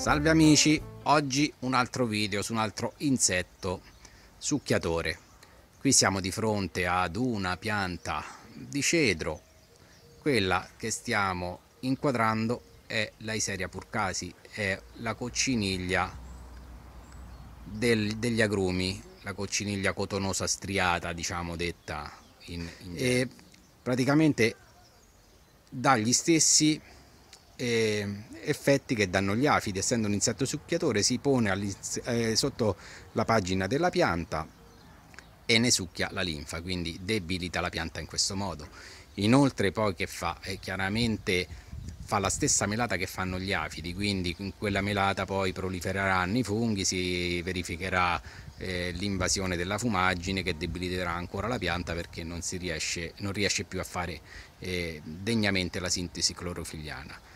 Salve amici, oggi un altro video su un altro insetto succhiatore. Qui siamo di fronte ad una pianta di cedro. Quella che stiamo inquadrando è la Iseria purcasi, è la cocciniglia del, degli agrumi, la cocciniglia cotonosa striata, diciamo detta in, in... e praticamente dagli stessi Ehm, effetti che danno gli afidi. Essendo un insetto succhiatore si pone eh, sotto la pagina della pianta e ne succhia la linfa, quindi debilita la pianta in questo modo. Inoltre poi che fa? Eh, chiaramente fa la stessa melata che fanno gli afidi, quindi in quella melata poi prolifereranno i funghi, si verificherà eh, l'invasione della fumaggine che debiliterà ancora la pianta perché non, riesce, non riesce, più a fare eh, degnamente la sintesi clorofiliana.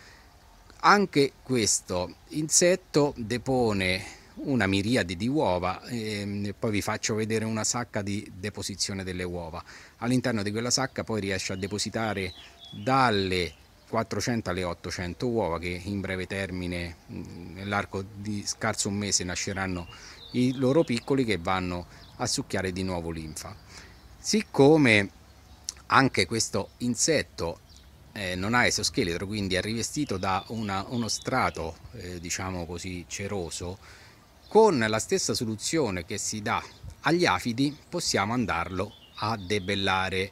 Anche questo insetto depone una miriade di uova e ehm, poi vi faccio vedere una sacca di deposizione delle uova. All'interno di quella sacca poi riesce a depositare dalle 400 alle 800 uova che in breve termine, nell'arco di scarso un mese, nasceranno i loro piccoli che vanno a succhiare di nuovo linfa. Siccome anche questo insetto eh, non ha esoscheletro, quindi è rivestito da una, uno strato, eh, diciamo così, ceroso, con la stessa soluzione che si dà agli afidi possiamo andarlo a debellare.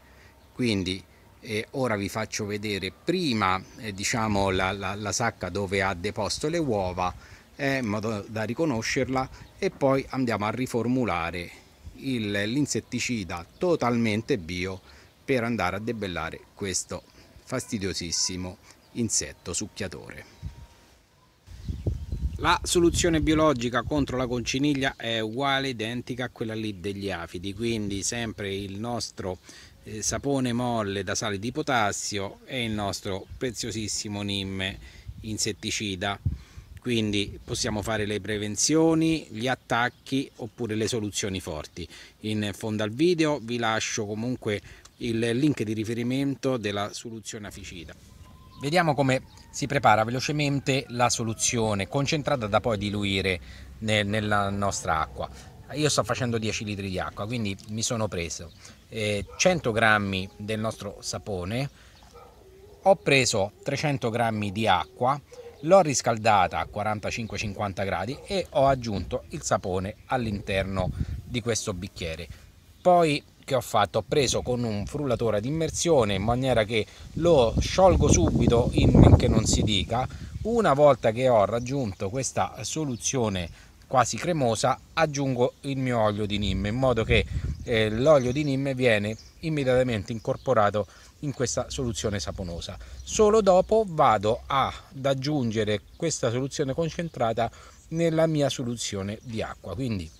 Quindi eh, ora vi faccio vedere prima eh, diciamo la, la, la sacca dove ha deposto le uova, eh, in modo da riconoscerla, e poi andiamo a riformulare l'insetticida totalmente bio per andare a debellare questo fastidiosissimo insetto succhiatore. La soluzione biologica contro la conciniglia è uguale, identica a quella lì degli afidi, quindi sempre il nostro eh, sapone molle da sale di potassio e il nostro preziosissimo NIM insetticida. Quindi possiamo fare le prevenzioni, gli attacchi oppure le soluzioni forti. In fondo al video vi lascio comunque il link di riferimento della soluzione aficida. Vediamo come si prepara velocemente la soluzione concentrata da poi diluire nel, nella nostra acqua. Io sto facendo 10 litri di acqua, quindi mi sono preso eh, 100 grammi del nostro sapone, ho preso 300 grammi di acqua, l'ho riscaldata a 45-50 gradi e ho aggiunto il sapone all'interno di questo bicchiere. Poi che ho fatto ho preso con un frullatore ad immersione in maniera che lo sciolgo subito in men che non si dica una volta che ho raggiunto questa soluzione quasi cremosa aggiungo il mio olio di nim in modo che eh, l'olio di nim viene immediatamente incorporato in questa soluzione saponosa solo dopo vado ad aggiungere questa soluzione concentrata nella mia soluzione di acqua quindi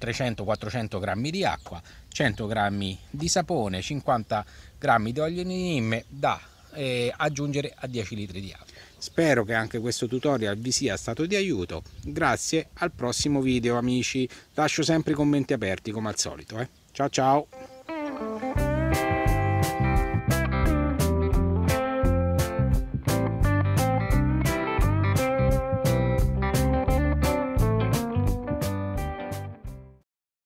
300-400 g di acqua, 100 g di sapone, 50 g di olio di nimme da eh, aggiungere a 10 litri di acqua. Spero che anche questo tutorial vi sia stato di aiuto, grazie al prossimo video amici, lascio sempre i commenti aperti come al solito, eh. ciao ciao!